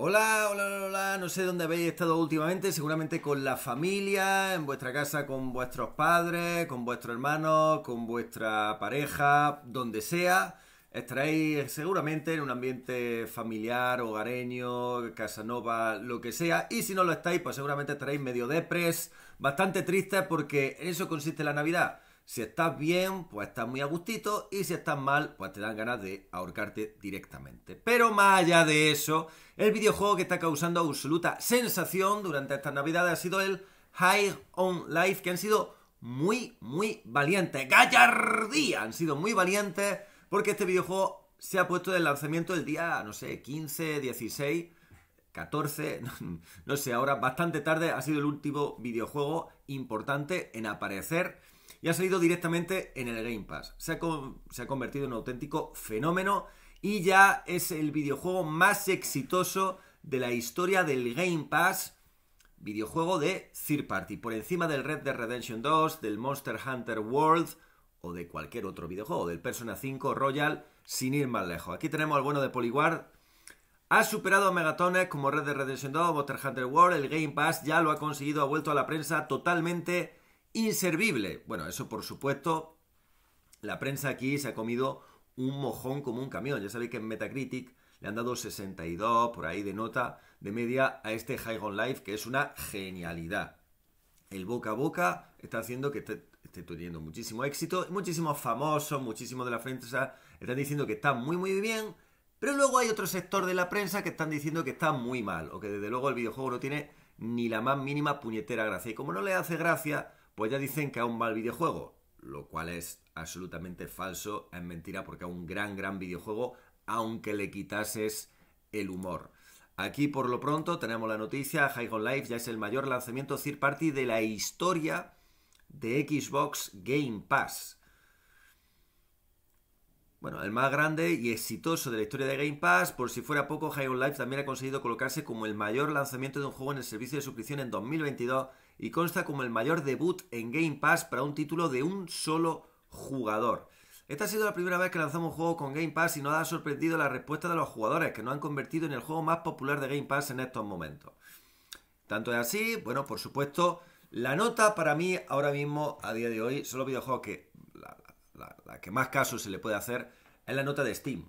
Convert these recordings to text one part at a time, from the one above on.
Hola, hola, hola, no sé dónde habéis estado últimamente, seguramente con la familia, en vuestra casa con vuestros padres, con vuestros hermanos, con vuestra pareja, donde sea. Estaréis seguramente en un ambiente familiar, hogareño, casanova, lo que sea. Y si no lo estáis, pues seguramente estaréis medio depres, bastante tristes, porque en eso consiste la Navidad si estás bien, pues estás muy a gustito y si estás mal, pues te dan ganas de ahorcarte directamente. Pero más allá de eso, el videojuego que está causando absoluta sensación durante estas navidades ha sido el High on Life, que han sido muy, muy valientes. ¡Gallardía! Han sido muy valientes porque este videojuego se ha puesto del lanzamiento el día, no sé, 15, 16, 14, no sé, ahora bastante tarde. Ha sido el último videojuego importante en aparecer y ha salido directamente en el Game Pass. Se ha, convertido en un auténtico fenómeno y ya es el videojuego más exitoso de la historia del Game Pass. Videojuego de Third Party, por encima del Red Dead Redemption 2, del Monster Hunter World o de cualquier otro videojuego, del Persona 5 Royal, sin ir más lejos. Aquí tenemos al bueno de Poliguard. Ha superado a megatones como Red Dead Redemption 2, Monster Hunter World, el Game Pass ya lo ha conseguido, ha vuelto a la prensa totalmente inservible. Bueno, eso por supuesto, la prensa aquí se ha comido un mojón como un camión. Ya sabéis que en Metacritic le han dado 62 por ahí de nota de media a este High on Life, que es una genialidad. El boca a boca está haciendo que esté, esté teniendo muchísimo éxito. Muchísimos famosos, muchísimos de la prensa están diciendo que está muy, muy bien. Pero luego hay otro sector de la prensa que están diciendo que está muy mal, o que desde luego el videojuego no tiene ni la más mínima puñetera gracia. Y como no le hace gracia, pues ya dicen que a un mal videojuego, lo cual es absolutamente falso, es mentira porque a un gran, gran videojuego, aunque le quitases el humor. Aquí por lo pronto tenemos la noticia, High on Life ya es el mayor lanzamiento third party de la historia de Xbox Game Pass. Bueno, el más grande y exitoso de la historia de Game Pass, por si fuera poco, High on Life también ha conseguido colocarse como el mayor lanzamiento de un juego en el servicio de suscripción en 2022 y consta como el mayor debut en Game Pass para un título de un solo jugador. Esta ha sido la primera vez que lanzamos un juego con Game Pass y nos ha sorprendido la respuesta de los jugadores, que nos han convertido en el juego más popular de Game Pass en estos momentos. Tanto es así, bueno, por supuesto, la nota para mí ahora mismo, a día de hoy, solo los videojuegos que la que más caso se le puede hacer es la nota de Steam.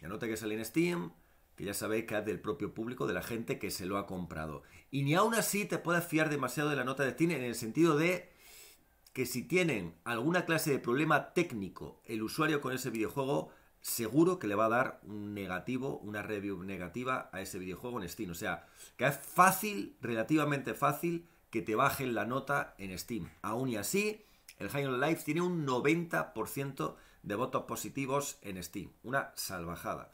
La nota que sale en Steam, que ya sabéis que es del propio público, de la gente que se lo ha comprado. Y ni aún así te puedes fiar demasiado de la nota de Steam en el sentido de que si tienen alguna clase de problema técnico el usuario con ese videojuego, seguro que le va a dar un negativo, una review negativa a ese videojuego en Steam. O sea, que es fácil, relativamente fácil, que te bajen la nota en Steam. Aún y así, el High on Life tiene un 90% de votos positivos en Steam. Una salvajada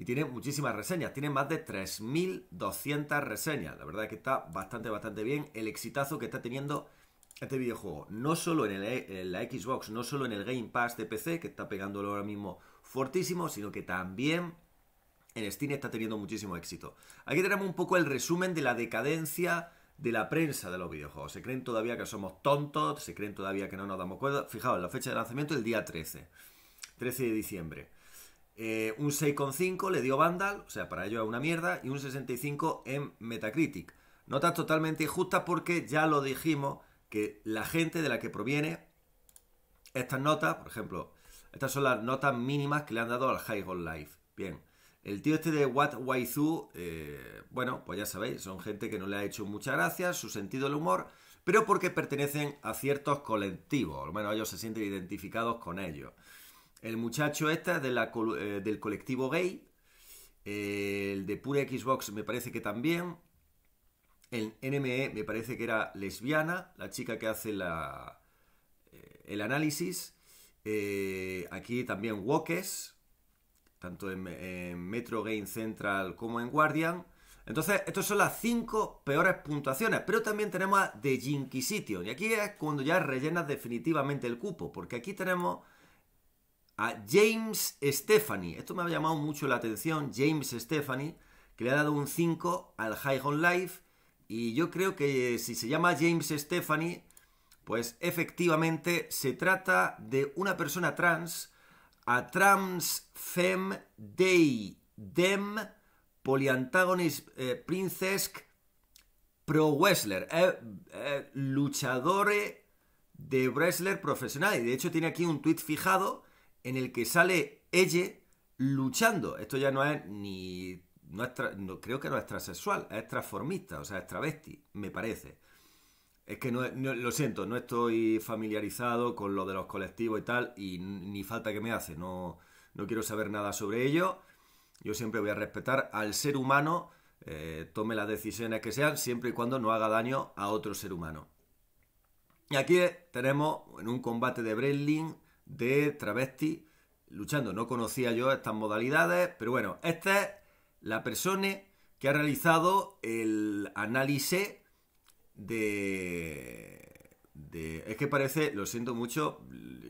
y tiene muchísimas reseñas, tiene más de 3.200 reseñas. La verdad es que está bastante, bastante bien el exitazo que está teniendo este videojuego. No solo en, la Xbox, no solo en el Game Pass de PC, que está pegándolo ahora mismo fortísimo, sino que también en Steam está teniendo muchísimo éxito. Aquí tenemos un poco el resumen de la decadencia de la prensa de los videojuegos. Se creen todavía que somos tontos, se creen todavía que no nos damos cuenta. Fijaos, la fecha de lanzamiento el día 13, 13 de diciembre. Eh, un 6,5 le dio Vandal, o sea, para ello es una mierda, y un 65 en Metacritic. Notas totalmente injustas porque ya lo dijimos que la gente de la que proviene estas notas, por ejemplo, estas son las notas mínimas que le han dado al High School Life. Bien, el tío este de What Waizu, eh, bueno, pues ya sabéis, son gente que no le ha hecho mucha gracia, su sentido del humor, pero porque pertenecen a ciertos colectivos, al menos ellos se sienten identificados con ellos. El muchacho este de eh, del colectivo gay, eh, el de Pure Xbox me parece que también, el NME me parece que era lesbiana, la chica que hace la, eh, el análisis, aquí también Wokes, tanto en, Metro Game Central como en Guardian, entonces, estas son las cinco peores puntuaciones. Pero también tenemos a The Jinquisition. Y aquí es cuando ya rellenas definitivamente el cupo. Porque aquí tenemos a James Stephanie. Esto me ha llamado mucho la atención, James Stephanie, que le ha dado un 5 al High on Life. Y yo creo que eh, si se llama James Stephanie, pues efectivamente se trata de una persona trans a Trans Fem Day Dem Polyantagonist eh, ...Princesc... Pro Wrestler, eh, ...Luchadores... de wrestler profesional. Y de hecho tiene aquí un tweet fijado en el que sale ella luchando. Esto ya no es ni. No, creo que no es transexual, es transformista, o sea, es travesti, me parece. Es que no, lo siento, no estoy familiarizado con lo de los colectivos y tal, y ni falta que me hace, no, quiero saber nada sobre ello. Yo siempre voy a respetar al ser humano, eh, tome las decisiones que sean, siempre y cuando no haga daño a otro ser humano. Y aquí eh, tenemos en un combate de Breitling de travesti luchando. No conocía yo estas modalidades, pero bueno, esta es la persona que ha realizado el análisis de... es que parece, lo siento mucho,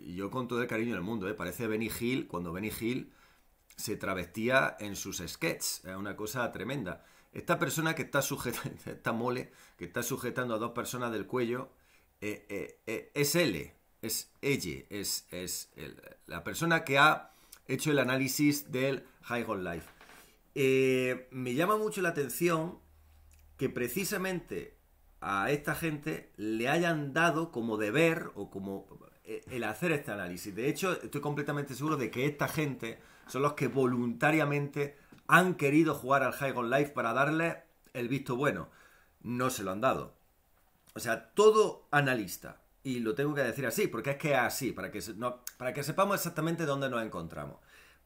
yo con todo el cariño del mundo, ¿eh? parece Benny Hill cuando Benny Hill se travestía en sus sketches, es una cosa tremenda. Esta persona que está sujetando, esta mole, que está sujetando a dos personas del cuello, eh, eh, es L, es ella, es, la persona que ha hecho el análisis del High Gold Life. Eh, me llama mucho la atención que precisamente a esta gente le hayan dado como deber o como eh, el hacer este análisis. De hecho, estoy completamente seguro de que esta gente son los que voluntariamente han querido jugar al High Gold Life para darle el visto bueno. No se lo han dado. O sea, todo analista y lo tengo que decir así, porque es que es así, para que, no, para que sepamos exactamente dónde nos encontramos.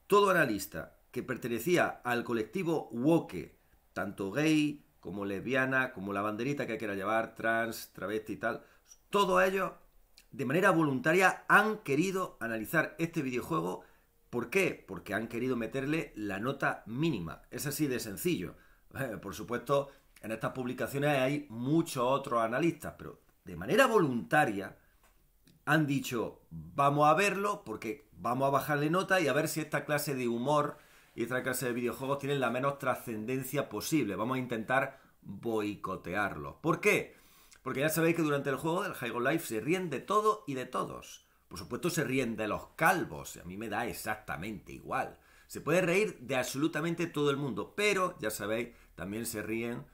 Todo analista que pertenecía al colectivo woke, tanto gay como lesbiana, como la banderita que quiera llevar, trans, travesti y tal, todos ellos de manera voluntaria han querido analizar este videojuego. ¿Por qué? Porque han querido meterle la nota mínima. Es así de sencillo. Por supuesto, en estas publicaciones hay muchos otros analistas, pero de manera voluntaria han dicho, vamos a verlo porque vamos a bajarle nota y a ver si esta clase de humor y esta clase de videojuegos tienen la menos trascendencia posible. Vamos a intentar boicotearlo ¿Por qué? Porque ya sabéis que durante el juego del High Life se ríen de todo y de todos. Por supuesto se ríen de los calvos, a mí me da exactamente igual. Se puede reír de absolutamente todo el mundo, pero ya sabéis, también se ríen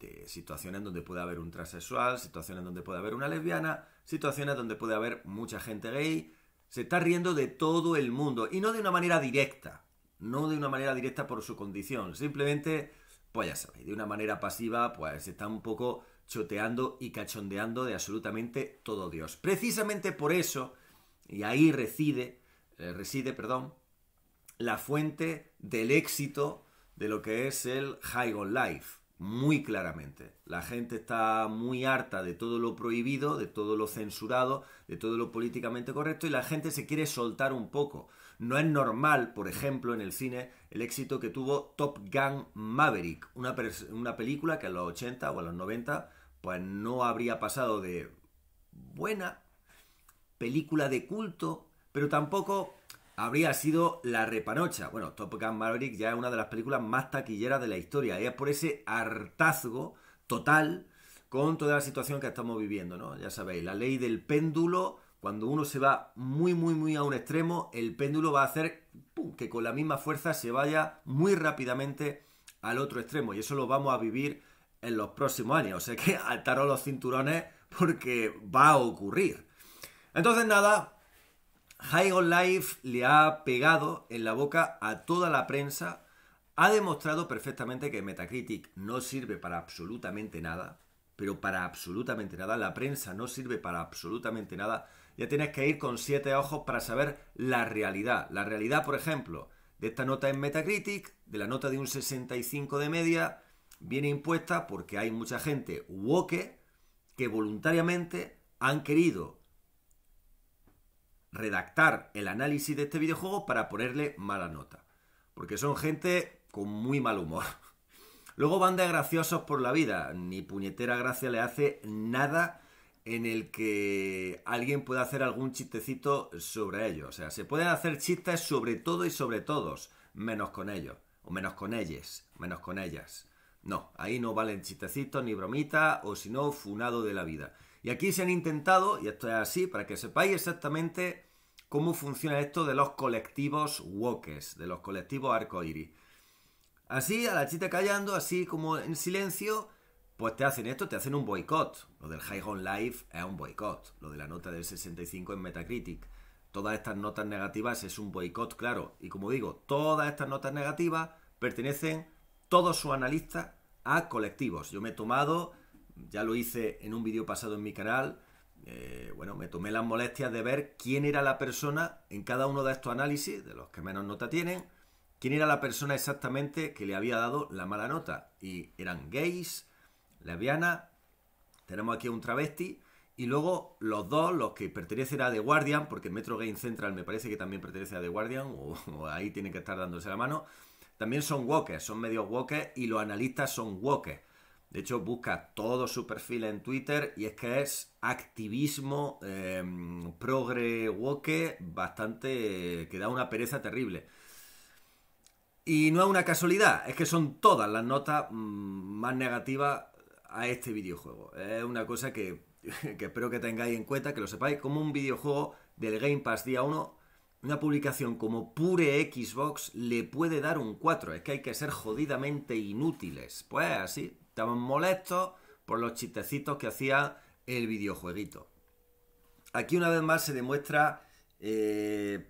de situaciones donde puede haber un transexual, situaciones donde puede haber una lesbiana, situaciones donde puede haber mucha gente gay. Se está riendo de todo el mundo y no de una manera directa, no de una manera directa por su condición, simplemente, pues ya sabéis, de una manera pasiva, pues se está un poco choteando y cachondeando de absolutamente todo Dios. Precisamente por eso, y ahí reside, eh, reside, perdón, la fuente del éxito de lo que es el High on Life muy claramente. La gente está muy harta de todo lo prohibido, de todo lo censurado, de todo lo políticamente correcto y la gente se quiere soltar un poco. No es normal, por ejemplo, en el cine el éxito que tuvo Top Gun Maverick, una, película que en los 80 o en los 90 pues no habría pasado de buena película de culto, pero tampoco habría sido La Repanocha. Bueno, Top Gun Maverick ya es una de las películas más taquilleras de la historia. Y es por ese hartazgo total con toda la situación que estamos viviendo, ¿no? Ya sabéis, la ley del péndulo, cuando uno se va muy, muy, muy a un extremo, el péndulo va a hacer que con la misma fuerza se vaya muy rápidamente al otro extremo. Y eso lo vamos a vivir en los próximos años. O sea que ataros los cinturones porque va a ocurrir. Entonces, nada, High on Life le ha pegado en la boca a toda la prensa. Ha demostrado perfectamente que Metacritic no sirve para absolutamente nada, pero para absolutamente nada. La prensa no sirve para absolutamente nada. Ya tienes que ir con siete ojos para saber la realidad. La realidad, por ejemplo, de esta nota en Metacritic, de la nota de un 65 de media, viene impuesta porque hay mucha gente woke que voluntariamente han querido redactar el análisis de este videojuego para ponerle mala nota. Porque son gente con muy mal humor. Luego van de graciosos por la vida. Ni puñetera gracia le hace nada en el que alguien pueda hacer algún chistecito sobre ellos. O sea, se pueden hacer chistes sobre todo y sobre todos, menos con ellos. O menos con ellas, menos con ellas. No, ahí no valen chistecitos ni bromita, o si no, funado de la vida. Y aquí se han intentado, y esto es así, para que sepáis exactamente cómo funciona esto de los colectivos wokes, de los colectivos arcoiris. Así, a la chita callando, así como en silencio, pues te hacen esto, te hacen un boicot. Lo del High Home Life es un boicot. Lo de la nota del 65 en Metacritic. Todas estas notas negativas es un boicot, claro. Y como digo, todas estas notas negativas pertenecen, todos sus analistas, a colectivos. Yo me he tomado ya lo hice en un vídeo pasado en mi canal, eh, bueno, me tomé las molestias de ver quién era la persona en cada uno de estos análisis, de los que menos nota tienen, quién era la persona exactamente que le había dado la mala nota. Y eran gays, lesbianas, tenemos aquí un travesti, y luego los dos, los que pertenecen a The Guardian, porque Metro Game Central me parece que también pertenece a The Guardian, o, ahí tienen que estar dándose la mano, también son walkers, son medios walkers, y los analistas son walkers. De hecho, busca todo su perfil en Twitter y es que es activismo em, progre woke bastante que da una pereza terrible. Y no es una casualidad, es que son todas las notas mm, más negativas a este videojuego. Es una cosa que, que espero que tengáis en cuenta, que lo sepáis, como un videojuego del Game Pass día 1, una publicación como Pure Xbox le puede dar un 4. Es que hay que ser jodidamente inútiles. Pues así, Estaban molestos por los chistecitos que hacía el videojueguito. Aquí una vez más se demuestra eh,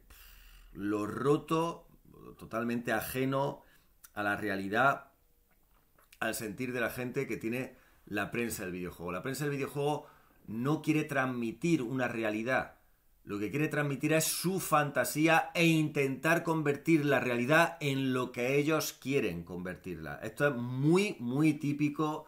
lo roto, totalmente ajeno a la realidad, al sentir de la gente que tiene la prensa del videojuego. La prensa del videojuego no quiere transmitir una realidad, lo que quiere transmitir es su fantasía e intentar convertir la realidad en lo que ellos quieren convertirla. Esto es muy, muy típico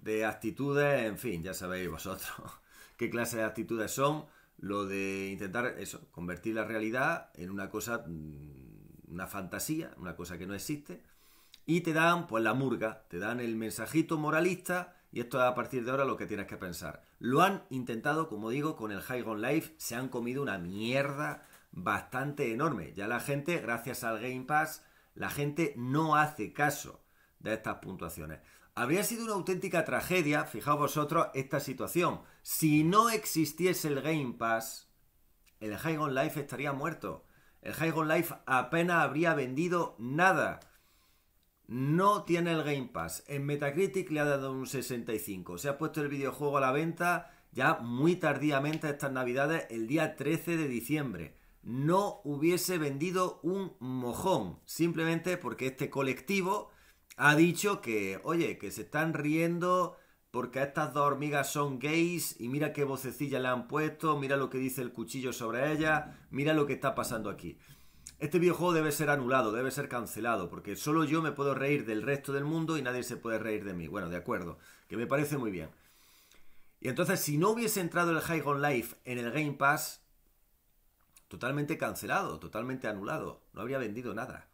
de actitudes, en fin, ya sabéis vosotros qué clase de actitudes son, lo de intentar eso, convertir la realidad en una cosa, mm, una fantasía, una cosa que no existe, y te dan pues la murga, te dan el mensajito moralista, y esto es a partir de ahora lo que tienes que pensar. Lo han intentado, como digo, con el High On Life, se han comido una mierda bastante enorme. Ya la gente, gracias al Game Pass, la gente no hace caso de estas puntuaciones. Habría sido una auténtica tragedia, fijaos vosotros, esta situación. Si no existiese el Game Pass, el High On Life estaría muerto. El High On Life apenas habría vendido nada no tiene el Game Pass. En Metacritic le ha dado un 65. Se ha puesto el videojuego a la venta ya muy tardíamente estas navidades, el día 13 de diciembre. No hubiese vendido un mojón, simplemente porque este colectivo ha dicho que, oye, que se están riendo porque estas dos hormigas son gays y mira qué vocecilla le han puesto, mira lo que dice el cuchillo sobre ella, mira lo que está pasando aquí. Este videojuego debe ser anulado, debe ser cancelado, porque solo yo me puedo reír del resto del mundo y nadie se puede reír de mí. Bueno, de acuerdo, que me parece muy bien. Y entonces, si no hubiese entrado el High on Life en el Game Pass, totalmente cancelado, totalmente anulado, no habría vendido nada.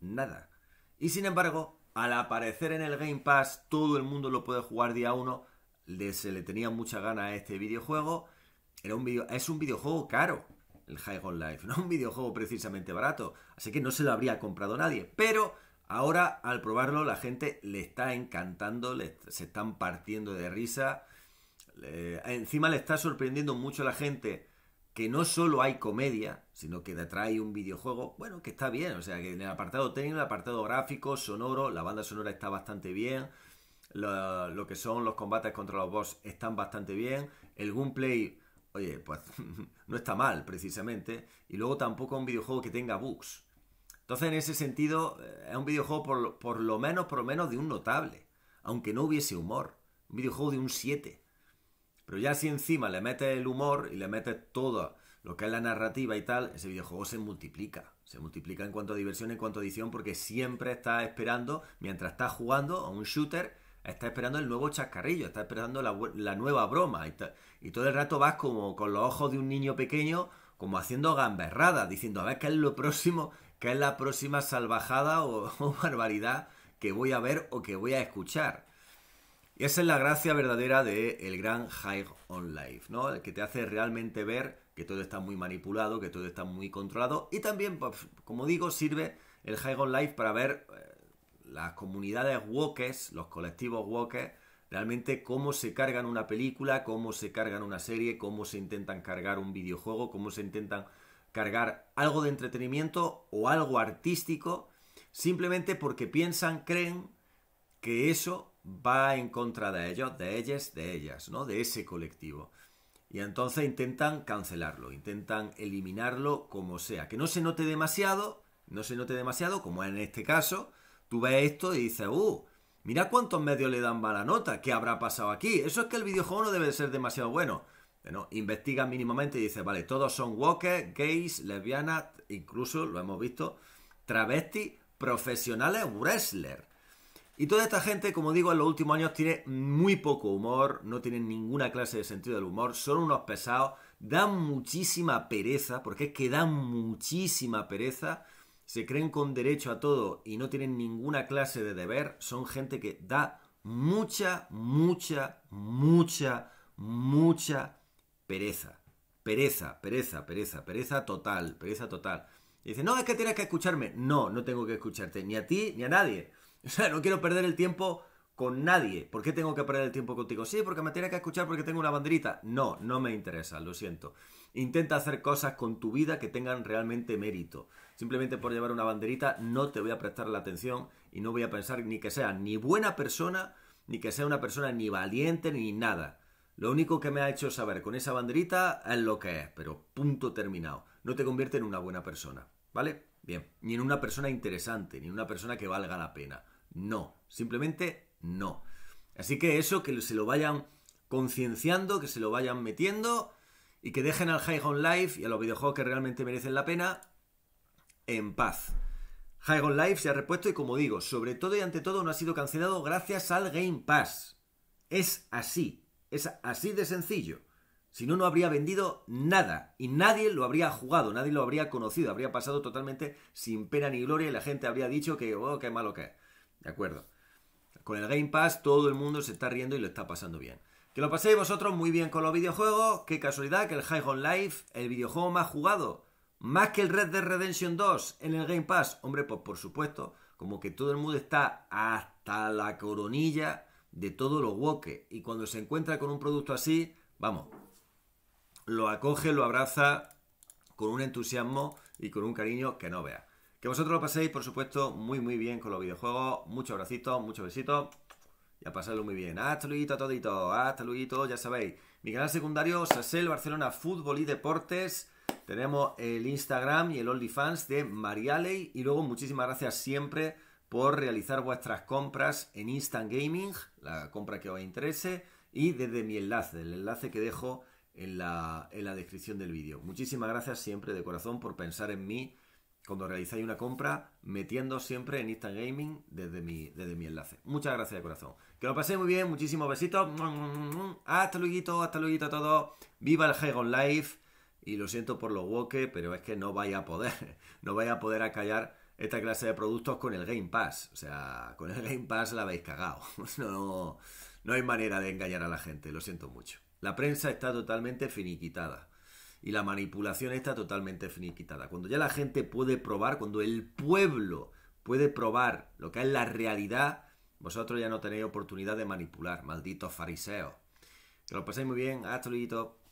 Nada. Y sin embargo, al aparecer en el Game Pass, todo el mundo lo puede jugar día uno, Se le tenía mucha gana a este videojuego. Era un es un videojuego caro el High on Life, no un videojuego precisamente barato, así que no se lo habría comprado nadie, pero ahora al probarlo la gente le está encantando, se están partiendo de risa, encima le está sorprendiendo mucho a la gente que no solo hay comedia, sino que detrás hay un videojuego, bueno, que está bien, o sea, que en el apartado técnico, el apartado gráfico, sonoro, la banda sonora está bastante bien, lo, lo que son los combates contra los boss están bastante bien, el gameplay oye, pues no está mal precisamente, y luego tampoco un videojuego que tenga bugs. Entonces, en ese sentido, eh, es un videojuego por, lo menos, por lo menos de un notable, aunque no hubiese humor. Un videojuego de un 7. Pero ya si encima le metes el humor y le metes todo lo que es la narrativa y tal, ese videojuego se multiplica. Se multiplica en cuanto a diversión, en cuanto a edición, porque siempre estás esperando, mientras estás jugando a un shooter, está esperando el nuevo chascarrillo, está esperando la, nueva broma. Y, todo el rato vas como con los ojos de un niño pequeño, como haciendo gamberradas, diciendo a ver qué es lo próximo, qué es la próxima salvajada o, barbaridad que voy a ver o que voy a escuchar. Y esa es la gracia verdadera de el gran High on Life, ¿no? El que te hace realmente ver que todo está muy manipulado, que todo está muy controlado. Y también, pues, como digo, sirve el High on Life para ver eh, las comunidades wokes, los colectivos walkers, realmente cómo se cargan una película, cómo se cargan una serie, cómo se intentan cargar un videojuego, cómo se intentan cargar algo de entretenimiento o algo artístico, simplemente porque piensan, creen que eso va en contra de ellos, de ellas, de ellas, ¿no? De ese colectivo. Y entonces intentan cancelarlo, intentan eliminarlo como sea. Que no se note demasiado, no se note demasiado, como en este caso, Tú ves esto y dices, uh, mira cuántos medios le dan mala nota, ¿qué habrá pasado aquí? Eso es que el videojuego no debe ser demasiado bueno. Bueno, investiga mínimamente y dice, vale, todos son walkers, gays, lesbianas, incluso, lo hemos visto, travesti profesionales, wrestler. Y toda esta gente, como digo, en los últimos años tiene muy poco humor, no tienen ninguna clase de sentido del humor, son unos pesados, dan muchísima pereza, porque es que dan muchísima pereza se creen con derecho a todo y no tienen ninguna clase de deber, son gente que da mucha, mucha, mucha, mucha pereza. Pereza, pereza, pereza, pereza total, pereza total. Y dice, no, es que tienes que escucharme. No, no tengo que escucharte, ni a ti ni a nadie. O sea, no quiero perder el tiempo con nadie. ¿Por qué tengo que perder el tiempo contigo? Sí, porque me tienes que escuchar porque tengo una banderita. No, no me interesa, lo siento. Intenta hacer cosas con tu vida que tengan realmente mérito simplemente por llevar una banderita, no te voy a prestar la atención y no voy a pensar ni que sea ni buena persona, ni que sea una persona ni valiente, ni nada. Lo único que me ha hecho saber con esa banderita es lo que es, pero punto terminado. No te convierte en una buena persona, ¿vale? Bien, ni en una persona interesante, ni en una persona que valga la pena. No, simplemente no. Así que eso, que se lo vayan concienciando, que se lo vayan metiendo y que dejen al High Home Life y a los videojuegos que realmente merecen la pena en paz. High Live Life se ha repuesto y como digo, sobre todo y ante todo no ha sido cancelado gracias al Game Pass. Es así, es así de sencillo. Si no, no habría vendido nada y nadie lo habría jugado, nadie lo habría conocido, habría pasado totalmente sin pena ni gloria y la gente habría dicho que, oh, qué malo que es. De acuerdo. Con el Game Pass todo el mundo se está riendo y lo está pasando bien. Que lo paséis vosotros muy bien con los videojuegos, qué casualidad que el High Live Life, el videojuego más jugado más que el Red Dead Redemption 2 en el Game Pass. Hombre, pues por supuesto, como que todo el mundo está hasta la coronilla de todos los woke. Y cuando se encuentra con un producto así, vamos, lo acoge, lo abraza con un entusiasmo y con un cariño que no vea. Que vosotros lo paséis, por supuesto, muy muy bien con los videojuegos. Muchos abracitos, muchos besitos y a pasarlo muy bien. Hasta luego a todito, hasta luego, ya sabéis. Mi canal secundario, Sasel Barcelona Fútbol y Deportes. Tenemos el Instagram y el OnlyFans de Marialey. Y luego, muchísimas gracias siempre por realizar vuestras compras en Instant Gaming, la compra que os interese, y desde mi enlace, el enlace que dejo en la, descripción del vídeo. Muchísimas gracias siempre de corazón por pensar en mí cuando realizáis una compra, metiendo siempre en Instant Gaming desde mi, desde mi enlace. Muchas gracias de corazón. Que lo paséis muy bien, muchísimos besitos. Hasta luego, hasta luego a todos. Viva el Hagon Life y lo siento por los woke, pero es que no vaya a poder, no vais a poder acallar esta clase de productos con el Game Pass. O sea, con el Game Pass la habéis cagado. No, no hay manera de engañar a la gente, lo siento mucho. La prensa está totalmente finiquitada. Y la manipulación está totalmente finiquitada. Cuando ya la gente puede probar, cuando el pueblo puede probar lo que es la realidad, vosotros ya no tenéis oportunidad de manipular, malditos fariseos. Que lo paséis muy bien, hasta luego.